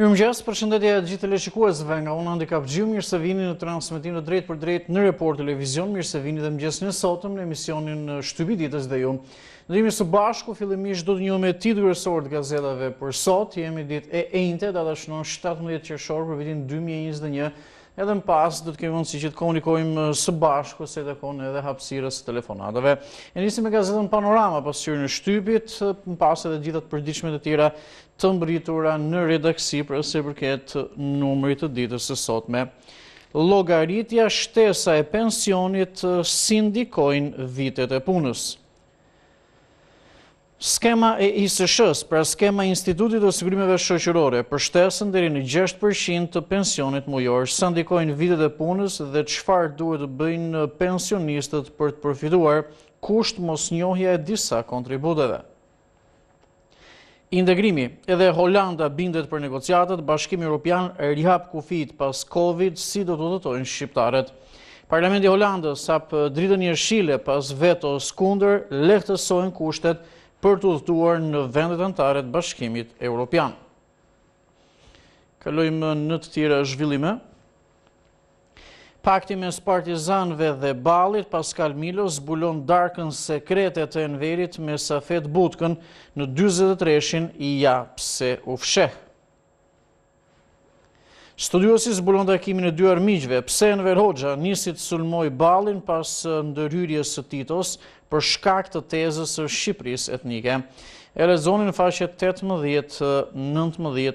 Mirë më përshëndetje gjithë të leshikuesve nga unë Andi gjiu, mirë se vini në transmitim të drejt për drejt në report televizion, mirë se vini dhe më në sotëm në emisionin shtybi ditës dhe ju. Në dhemi së bashku, fillimisht do të një me ti dhe resort gazetave për sot, jemi dit e einte, data dhe shënon 17 qërëshorë për vitin 2021, edhe në pas dhe të kemi mundësi që të komunikojmë së bashkë, se të konë edhe hapsirës të telefonatëve. E njësim e gazetën panorama pasqyri në shtypit, në pas edhe gjithat përdiqme të tira të mbritura në redaksi për se përket numërit të ditës e sot me logaritja shtesa e pensionit sindikojnë vitet e punës. Skema e ISSH-s, pra skema Institutit o Sigurimeve Shqoqërore, për shtesën dheri në 6% të pensionit mujor, së ndikojnë vitet e punës dhe qëfar duhet të bëjnë pensionistët për të përfituar kusht mos njohja e disa kontributeve. Integrimi edhe Hollanda bindet për negociatet, bashkim Europian e rihap kufit pas Covid si do të dëtojnë shqiptaret. Parlamenti Hollandës sapë dritën një shile pas veto së kunder lehtësojnë kushtet nështë për të udhëtuar në vendet antaret bashkimit europian. Kalojmë në të tjera zhvillime. Pakti mes partizanve dhe balit, Pascal Milo zbulon darkën sekretet e enverit me Safet Butkën në 23-shin i ja pse u fsheh. Studiosis bulon të akimin e dy armijgjve, pse në Verhoxha njësit sulmoj balin pas ndërhyrje së titos për shkak të tezës së Shqipëris etnike. E rezonin fashe 18-19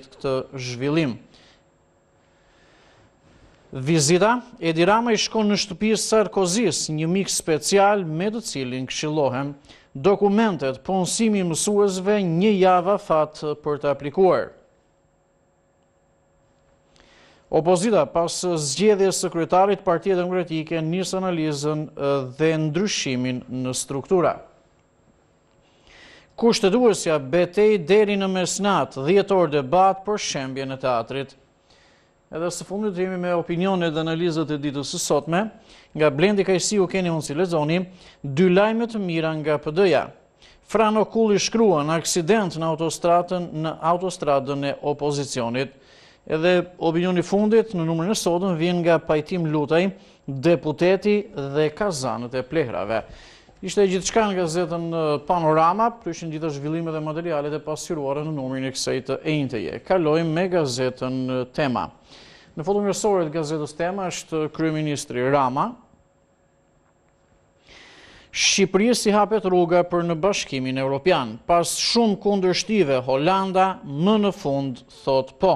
këtë zhvillim. Vizita, Edi Rama i shkon në shtupirë Sarkozis, një mik special me të cilin këshilohen dokumentet për mësuesve një java fatë për të aplikuarë. Opozita pas zgjedhje së kryetarit partijet e mgretike njës analizën dhe ndryshimin në struktura. Kushtë duesja betej deri në mesnat, dhjetor debat për shembje në teatrit. Edhe së fundit të jemi me opinionet dhe analizët e ditës sësotme, nga blendi ka i si u keni unë si lezoni, dy lajmet mira nga pëdëja. Frano Kulli shkruan aksident në autostratën në autostratën e opozicionit. Edhe opinioni fundit në numërë në sotën vjen nga pajtim lutaj, deputeti dhe kazanët e plehrave. Ishte e gjithë shkanë nga zetën panorama, për ishtë gjithë zhvillimet dhe materialet e pasiruare në numërë në kësejtë e inteje. Kalojmë me gazetën tema. Në fotu në të gazetës tema është Kryeministri Rama, Shqipërisë si hapet rruga për në bashkimin e Europian. Pas shumë kundër shtive, Holanda më në fund thot po.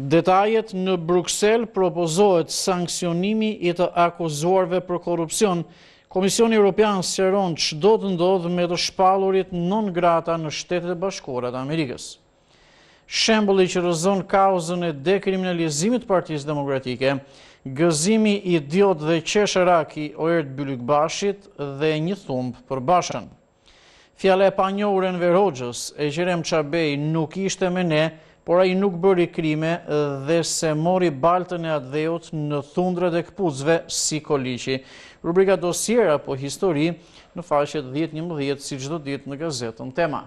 Detajet në Bruxelles propozohet sankcionimi i të akuzuarve për korupcion. Komisioni Europian sëron që do të ndodhë me të shpalurit non grata në shtetet e bashkorat Amerikës. Shembuli që rëzon kauzën e dekriminalizimit partijës demokratike, gëzimi i diot dhe qeshe ojërt o erët bëllik bashit dhe një thumb për bashën. Fjale e panjohurën vërogjës e qërem qabej nuk ishte me ne, por a i nuk bëri krime dhe se mori baltën e adheut në thundrët e këpuzve si kolishi. Rubrika dosjera po histori në fashet 10-11 si gjithë dit në gazetën tema.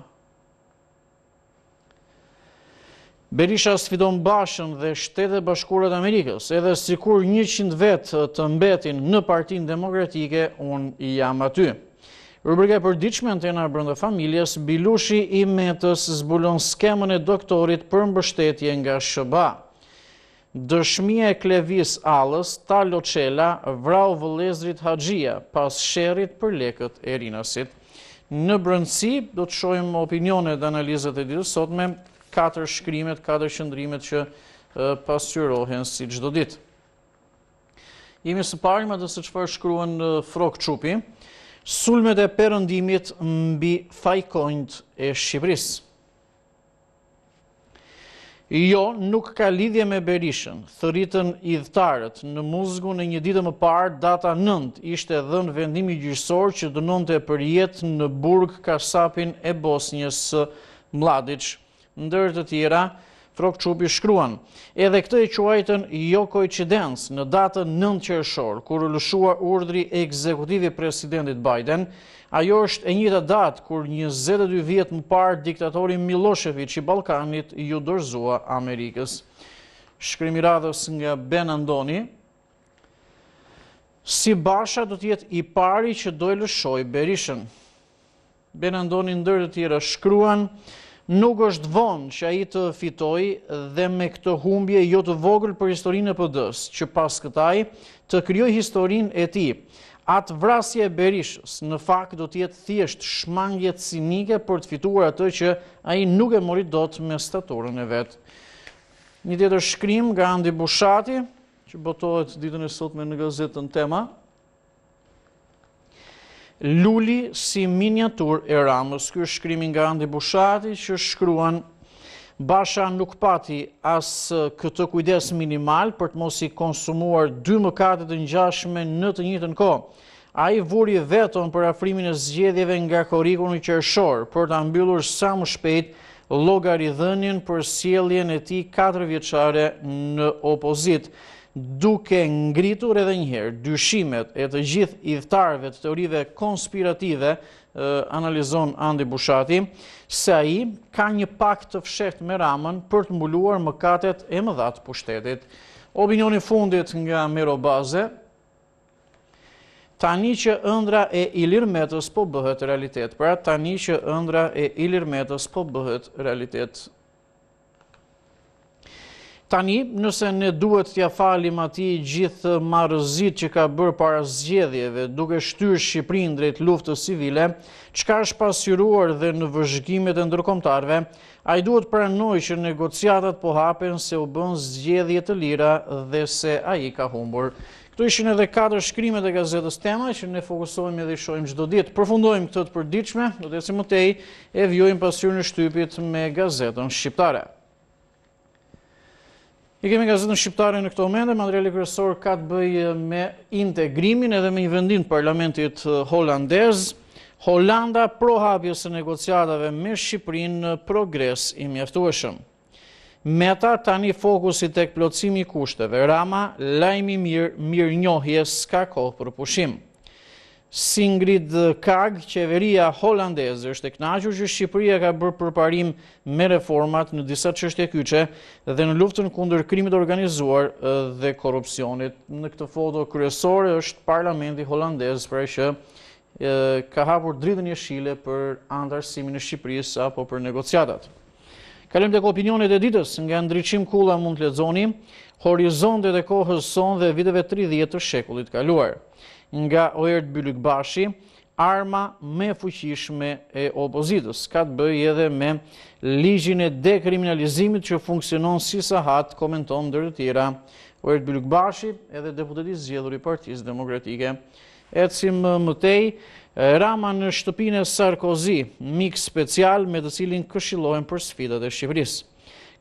Berisha sfidon bashën dhe shtete bashkurat Amerikës, edhe si kur 100 vetë të mbetin në partin demokratike, unë jam aty. Rubrika për diqme antena brëndë familjes, bilushi i metës zbulon skemën e doktorit për mbështetje nga shëba. Dëshmi e klevis alës, ta loqela, vrau vëlezrit haqia, pas shërit për lekët e rinasit. Në brëndësi, do të shojmë opinionet dhe analizet e ditë, sot me 4 shkrimet, 4 shëndrimet që pasyrohen si gjdo ditë. Imi së parë, me dhe se që farë shkruen frok qupi, Sulmet e përëndimit mbi fajkojnët e Shqipëris. Jo, nuk ka lidhje me Berishën, thëritën i dhtarët, në muzgu në një ditë më parë, data nëndë, ishte dhënë vendimi gjysor që dënonte të e përjet në burg kasapin e Bosnjës Mladic. Ndërë të tjera, Frok Qubi shkruan. Edhe këtë e quajten jo koicidens në datën nëndë qërëshor, kur lëshua urdri e ekzekutivi presidentit Biden, ajo është e njëta datë kur 22 vjetë më parë diktatorin Milosevic i Balkanit ju dërzua Amerikës. Shkrimi radhës nga Ben Andoni, si basha do tjetë i pari që dojë lëshojë Berishën. Ben Andoni ndërë të tjera shkruan, nuk është vonë që a i të fitoj dhe me këtë humbje jo të vogël për historinë e pëdës, që pas këtaj të kryoj historinë e ti. Atë vrasje e berishës në fakt do tjetë thjesht shmangjet sinike për të fituar atë që a i nuk e morit do të me staturën e vetë. Një tjetër shkrim nga Andi Bushati, që botohet ditën e sot me në gazetën tema, Luli si miniatur e Ramës. Kjo shkrimi nga Andi Bushati që shkruan Basha nuk pati as këtë kujdes minimal për të mos i konsumuar dy mëkatet në gjashme në të njëtë në kohë. A i vuri veton për afrimin e zgjedhjeve nga koriku në qërëshor për të ambyllur sa më shpejt logarithënin për sieljen e ti 4 vjeqare në opozitë duke ngritur edhe njëherë dyshimet e të gjithë idhëtarëve të teorive konspirative, analizon Andi Bushati, se a i ka një pak të fshet me ramën për të mbuluar mëkatet e më dhatë pushtetit. Opinionin fundit nga Miro Baze, tani që ëndra e ilirmetës po bëhet realitet, pra tani që ëndra e ilirmetës po bëhet realitet. Tani, nëse ne duhet t'ja falim ati gjithë marëzit që ka bërë para zgjedhjeve, duke shtyrë Shqiprin drejt luftës civile, qka është pasiruar dhe në vëzhgimet e ndërkomtarve, a i duhet pranoj që negociatat po hapen se u bën zgjedhje të lira dhe se a i ka humbur. Këtu ishin edhe 4 shkrimet e gazetës tema që ne fokusohemi edhe i shojmë do ditë. Përfundojmë këtët përdiqme, do të e si mëtej, e vjojmë pasiru në shtypit me gazetën shqiptare. I kemi gazetën shqiptare në këto mende, materiali kërësor ka të bëjë me integrimin edhe me i vendin parlamentit holandez. Holanda, pro e negociatave me Shqiprin në progres i mjeftueshëm. Meta tani fokusit e këplocimi kushteve, rama, lajmi mirë, mirë njohje, s'ka kohë për pushim. Singrid Kag, qeveria holandese, është e knaqur që Shqipëria ka bërë përparim me reformat në disa qështje kyqe dhe në luftën kundër krimit organizuar dhe korupcionit. Në këtë foto kryesore është parlamenti holandes, për pra e që ka hapur dridhën një shile për antarësimin e Shqipëris apo për negociatat. Kalem të opinionet e ditës, nga ndryqim kula mund të ledzoni, horizontet e kohës son dhe viteve 30 të shekullit kaluarë nga Oert Bylyk arma me fuqishme e opozitës. Ka të bëj edhe me ligjin e dekriminalizimit që funksionon si sahat, komenton dërë të tjera Oert Bylyk edhe deputetis zjedhuri partiz demokratike. E të si më mëtej, rama në shtëpine Sarkozi, mikë special me të cilin këshilohen për sfidat e Shqipërisë.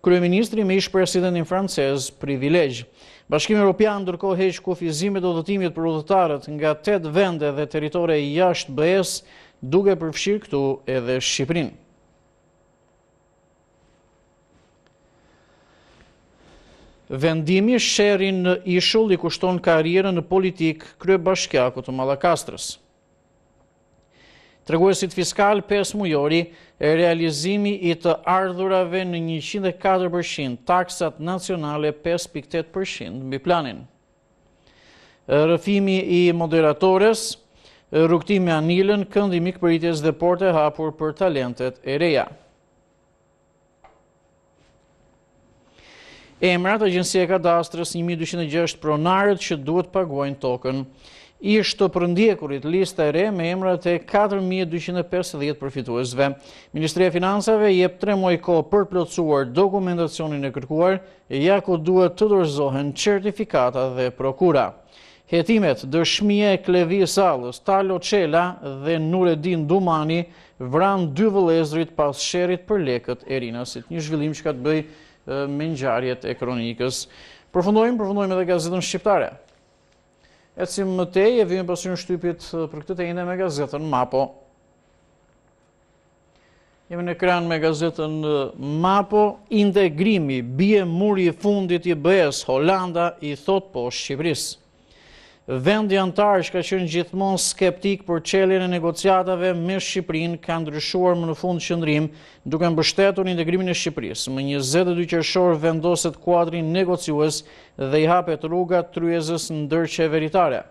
Kryeministri me ishë presidentin francez privilegjë. Bashkimi Europian ndërko heq e odotimit për odotarët nga 8 vende dhe teritore i jashtë bëhes duke përfshirë këtu edhe Shqiprin. Vendimi shërin në ishull i kushton karrierën në politikë krye bashkjakut të Malakastrës. Treguesit fiskal pes mujori e realizimi i të ardhurave në 104% taksat nacionale 5.8% mbi planin. Rëfimi i moderatores, rukëtimi anilën, këndi mikë përritjes dhe porte hapur për talentet e reja. Emrat, agjensie e kadastrës 1206 pronarët që duhet paguajnë tokën ishtë përndjekurit lista e re me emrat e 4250 përfituesve. Ministria Finansave jep 3 muaj ko për plotësuar dokumentacionin e kërkuar, e ja ku duhet të dorëzohen certifikata dhe prokura. Hetimet, dëshmije e Klevi Salës, Talo Qela dhe Nuredin Dumani vran dy vëlezrit pas shërit për lekët e rinasit. Një zhvillim që ka të bëj menjarjet e kronikës. Përfundojmë, përfundojmë edhe gazetën shqiptare e cim më tej e vim pasur në shtypit për këtë të jende me gazetën MAPO. Jemi në kranë me gazetën MAPO, integrimi, bje muri fundit i bëjes, Holanda i thot po Shqipërisë vendi antarësh ka qënë gjithmonë skeptik për qelin e negociatave me Shqiprin ka ndryshuar më në fund qëndrim duke në bështetur një integrimin e Shqipris. Më një zetë dy qërëshorë vendoset kuadrin negociues dhe i hapet rruga të rrujezës në dërqe veritare.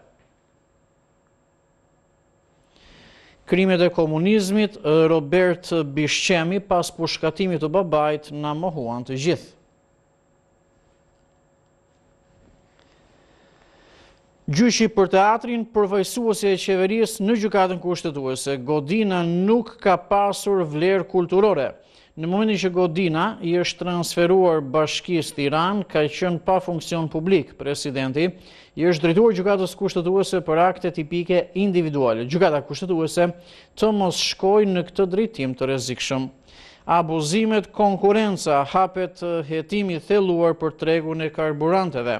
Krimet e komunizmit, Robert Bishqemi pas pushkatimit të babajt në mohuan të gjithë. Gjyshi për teatrin përfajsuose e qeveris në gjukatën kushtetuese, Godina nuk ka pasur vlerë kulturore. Në momentin që Godina i është transferuar bashkis të Iran, ka qënë pa funksion publik, presidenti, i është drejtuar gjukatës kushtetuese për akte tipike individuale. Gjukata kushtetuese të mos shkoj në këtë drejtim të rezikshëm. Abuzimet konkurenca hapet jetimi eh, theluar për tregun e karburanteve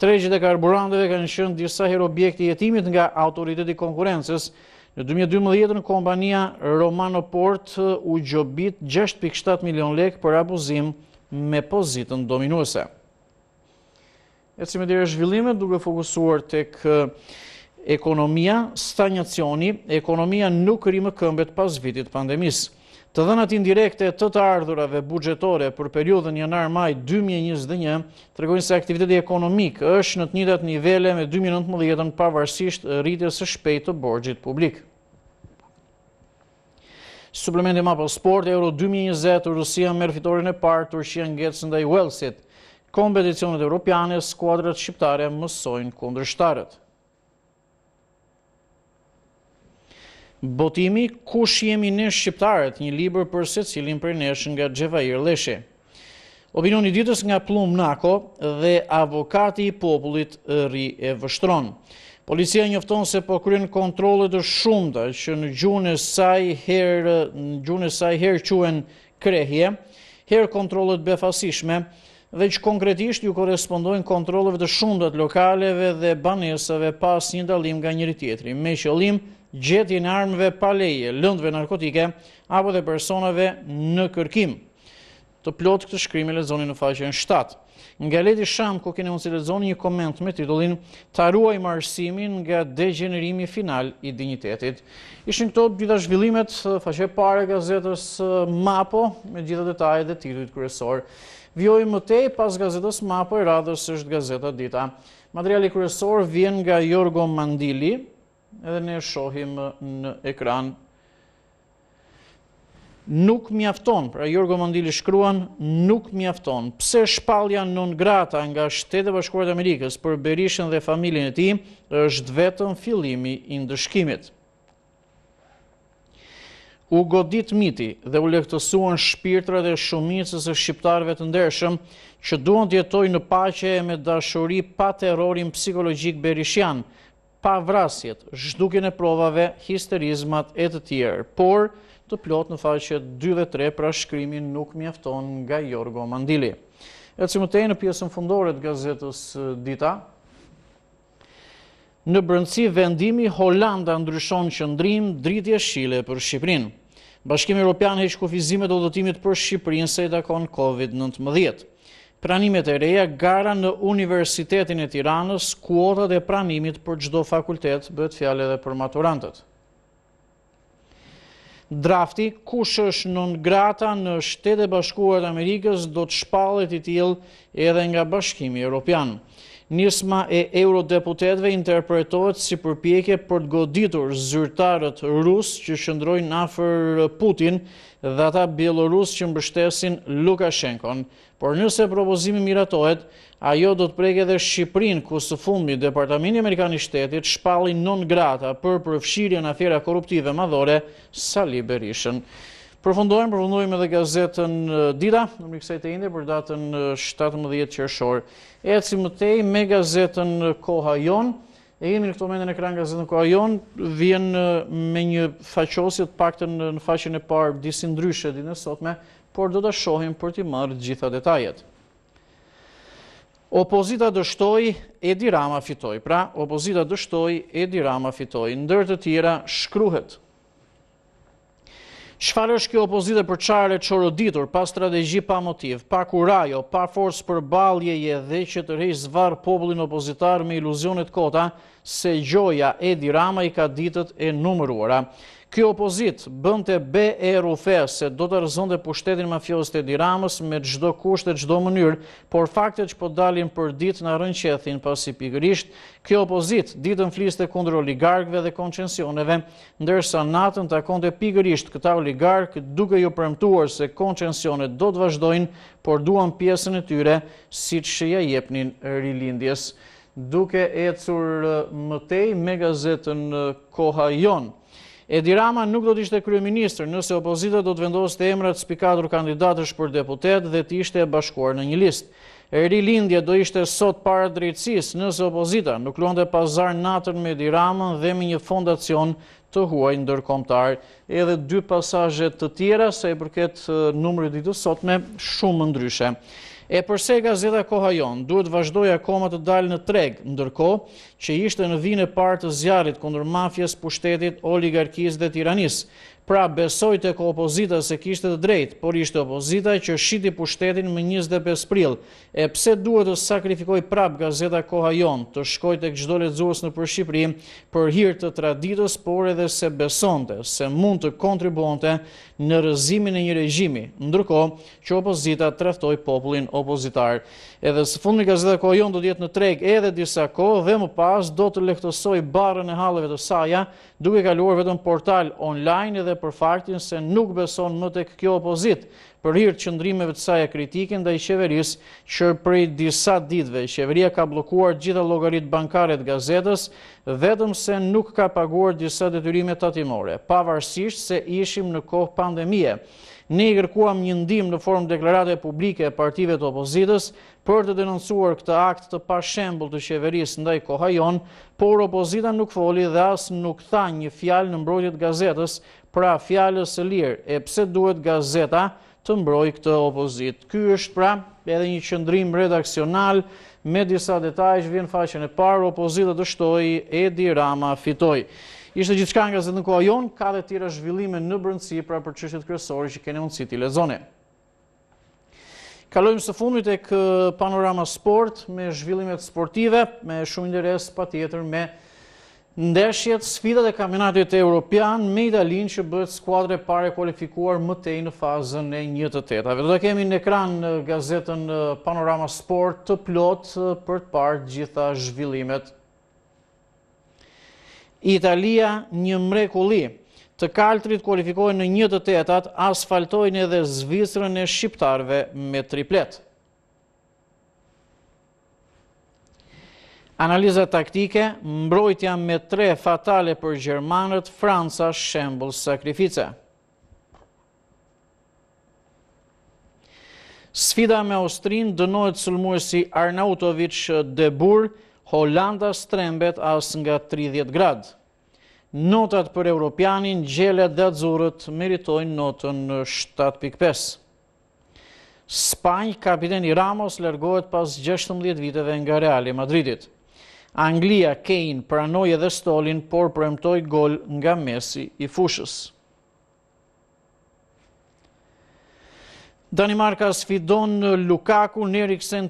tregjit e karburanteve kanë qenë disa herë objekti jetimit nga autoriteti konkurrencës. Në 2012 në kompania Romano Port u gjobit 6.7 milion lek për abuzim me pozitën dominuese. E si me dire zhvillimet duke fokusuar të kë ekonomia, stagnacioni, ekonomia nuk rime këmbet pas vitit pandemisë të dhënat indirekte të të ardhurave bugjetore për periodën janar maj 2021, tregojnë se aktiviteti ekonomik është në të njëtë nivele me 2019 pavarësisht rritjes së shpejt të borgjit publik. Suplementi ma për sport, Euro 2020, Rusia merë fitorin e partë, Turqia ngecën dhe i Welsit. Kompeticionet europiane, skuadrat shqiptare mësojnë kundrështarët. botimi kush jemi në shqiptarët, një liber për se cilin për nesh nga Gjevair Leshe. Opinioni ditës nga Plum Nako dhe avokati i popullit ri e vështron. Policia njofton se po kryen kontrole të shumta që në gjunë saj herë në gjunë saj herë quhen krehje, herë kontrole të befasishme, dhe që konkretisht ju korespondojnë kontroleve të shumëtat lokaleve dhe banesave pas një dalim nga njëri tjetri, me qëllim gjeti në armëve paleje, lëndve narkotike, apo dhe personave në kërkim. Të plotë këtë shkrim e lezoni në faqe në Nga leti Sham, ku kene unë si lezoni një koment me titullin të arruaj marësimin nga degenerimi final i dignitetit. Ishtë në këto gjitha zhvillimet faqe pare gazetës MAPO me gjitha detajet dhe titullit kërësor. Vjojë mëtej pas gazetës MAPO e radhës është gazeta dita. Materiali kërësor vjen nga Jorgo Mandili, edhe ne shohim në ekran. Nuk mjafton, pra Jurgo shkruan, nuk mjafton. Pse shpalja nën grata nga shtetë bashkuarët Amerikës për berishën dhe familin e ti është vetën fillimi i ndëshkimit. U godit miti dhe u lehtësuan shpirtra dhe shumicës e shqiptarëve të ndershëm që duon të në pache e me dashuri pa terrorin psikologjik berishjan, pa vrasjet, zhdukin e provave, histerizmat e të tjerë, por të plot në faqet që 2 dhe 3 pra shkrymin nuk mjafton nga Jorgo Mandili. E që më në pjesën fundore të gazetës dita, në brëndësi vendimi Holanda ndryshon qëndrim dritje shile për Shqiprinë. Bashkimi Europian heq kufizimet udhëtimit për Shqipërinë se i takon Covid-19 pranimet e reja gara në Universitetin e Tiranës kuotat dhe pranimit për gjdo fakultet bëhet fjale dhe për maturantët. Drafti, kush është nën grata në shtete bashkuat Amerikës, do të shpalët i tjil edhe nga bashkimi Europianë. Nisma e eurodeputetve interpretohet si përpjekje për të goditur zyrtarët rus që shëndrojnë nafër Putin dhe ata Bielorus që mbështesin Lukashenkon. Por nëse propozimi miratohet, ajo do të prejke dhe Shqiprin, ku së fundmi Departamenti Amerikani Shtetit shpallin non grata për përfshirjen në afera korruptive madhore Sali Berishën. Përfundojmë, përfundojmë edhe gazetën Dira, në mërikësajt e indi, për datën 17 qërëshor. E atë si mëtej me gazetën Koha Jon, e jemi në këto mendin e kranë gazetën Koha Jon, vjen me një faqosit të në faqin e parë disin ndryshe din sotme, por do të shohim për ti marë gjitha detajet. Opozita dështoj, Edi Rama fitoj. Pra, opozita dështoj, Edi Rama fitoj. Ndër të tjera, Shkruhet. Shfarë është kjo opozite për qare qoroditur, pa strategji, pa motiv, pa kurajo, pa forsë për baljeje dhe që të rejë zvarë poblin opozitar me iluzionit kota se gjoja e dirama i ka ditët e numëruara. Kjo opozit bënte BRUFE se do të rëzënde pushtetin mafios të diramës me gjdo kusht e gjdo mënyrë, por faktet që po dalin për dit në rënqethin pasi pigrisht, kjo opozit ditën fliste kundër oligarkve dhe koncensioneve, ndërsa natën të akonte pigrisht këta oligark duke ju përmtuar se koncensione do të vazhdojnë, por duan pjesën e tyre si që ja jepnin rilindjes. Duke e cur mëtej me gazetën koha jonë, Edi Rama nuk do të ishte kryeministrë nëse opozita do të vendosë të emrat spikatur kandidatësh për deputet dhe të ishte bashkuar në një listë. Eri Lindje do ishte sot para drejtsis nëse opozita nuk luan dhe pazar natër me Edi Rama dhe me një fondacion të huaj në dërkomtar edhe dy pasajet të tjera se e përket numërë ditë sot me shumë ndryshe. E përse ga zedha koha jonë, duhet vazhdoja koma të dalë në treg, ndërko që ishte në vine partë të zjarit kundur mafjes, pushtetit, oligarkis dhe tiranis, pra besoj të ko opozita se kishtë të drejt, por ishte opozita që shiti pushtetin më njës dhe pril, e pse duhet të sakrifikoj prap gazeta koha jon, të shkoj të kështë dole të zuës në për Shqipëri, për hirtë të traditës, por edhe se besonte, se mund të kontribuante në rëzimin e një regjimi, ndërko që opozita të popullin opozitar. Edhe së fundmi gazeta koha jon do djetë në treg edhe disa ko, dhe më pas do të lehtësoj barën e halëve të saja, duke kaluar vetëm portal online edhe për faktin se nuk beson më të kjo opozit për hirtë qëndrimeve të saja kritikin dhe i qeveris që prej disa ditve i qeveria ka blokuar gjitha logarit bankare të gazetës vetëm se nuk ka paguar disa detyrimet tatimore, atimore, pavarësisht se ishim në kohë pandemie. Ne i kërkuam një ndim në formë deklarate publike e partive të opozitës për të denoncuar këtë akt të pashembul të qeveris ndaj kohajon, por opozita nuk foli dhe asë nuk tha një fjal në mbrojtjet gazetës pra fjallës e lirë e pse duhet gazeta të mbroj këtë opozit. Ky është pra edhe një qëndrim redakcional me disa detajsh vjen faqen e parë, opozit dhe dështoj rama fitoj. Ishte gjithë kanë gazetë në koha jonë, ka dhe tira zhvillime në brëndësi pra për qështet kërësori që kene mundësi i lezone. Kalojmë së fundit e kë eh, panorama sport me zhvillimet sportive, me shumë interes pa tjetër me ndeshjet, sfidat e kaminatit e Europian me Italin që bët skuadre pare kualifikuar mëtej në fazën e një të Do të kemi në ekran në gazetën Panorama Sport të plot për të parë gjitha zhvillimet. Italia një mrekuli të kaltrit kualifikojnë në një të tetat, asfaltojnë edhe zvizrën e shqiptarve me tripletë. Analiza taktike, mbrojtja me tre fatale për Gjermanët, Fransa shembul sakrifice. Sfida me Austrin dënojt sëlmuesi Arnautovic de Holanda Hollanda strembet as nga 30 gradë. Notat për Europianin, gjelet dhe dzurët meritojnë notën 7.5. Spanjë, kapiteni Ramos, lërgojt pas 16 viteve nga Reali Madridit. Anglia Kane pranoj edhe Stolin, por premtoj gol nga mesi i fushës. Danimarka sfidon në Lukaku në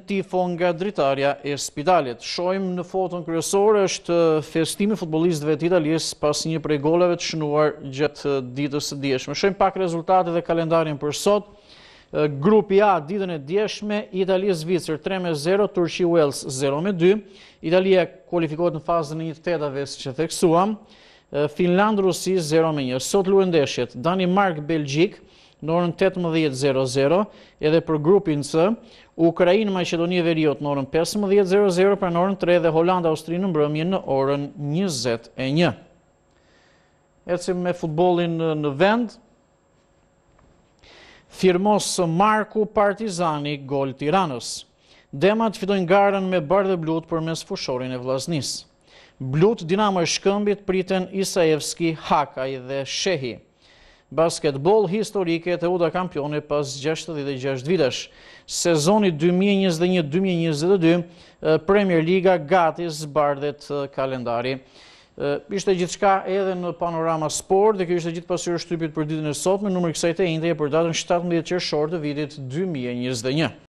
Tifo nga dritarja e spitalit. Shojmë në foton kryesore është festimi futbolistëve të Italis pas një prej goleve të shënuar gjatë ditës së djeshme. Shojmë pak rezultate dhe kalendarin për sotë. Grupi A, ditën e djeshme, Italia-Zvicër 3-0, Turqi-Wells 0-2, Italia kualifikohet në fazën e një të tetave së që theksuam, Finland-Rusi 0-1, sot luëndeshjet, Danimark-Belgjik, në orën 18.00, edhe për grupin së, ukrajinë macedoni veriot në orën 15.00, për në orën 3 dhe Holanda-Austri në mbrëmjë në orën 21.00. Ecim me futbolin në vend, firmosë Marku Partizani Gol Tiranës. Demat fitojnë garen me bërë dhe blut për mes fushorin e vlasnis. Blut dinamo e shkëmbit priten Isaevski, Hakaj dhe Shehi. Basketbol historike të uda kampione pas 66 vitesh. Sezoni 2021-2022, Premier Liga gati zbardhet kalendari. Ishte gjithë shka edhe në panorama sport dhe kjo ishte gjithë pasirë shtypit për ditën e sot me numër kësajte indhe e për datën 17 qërë shorë të vitit 2021.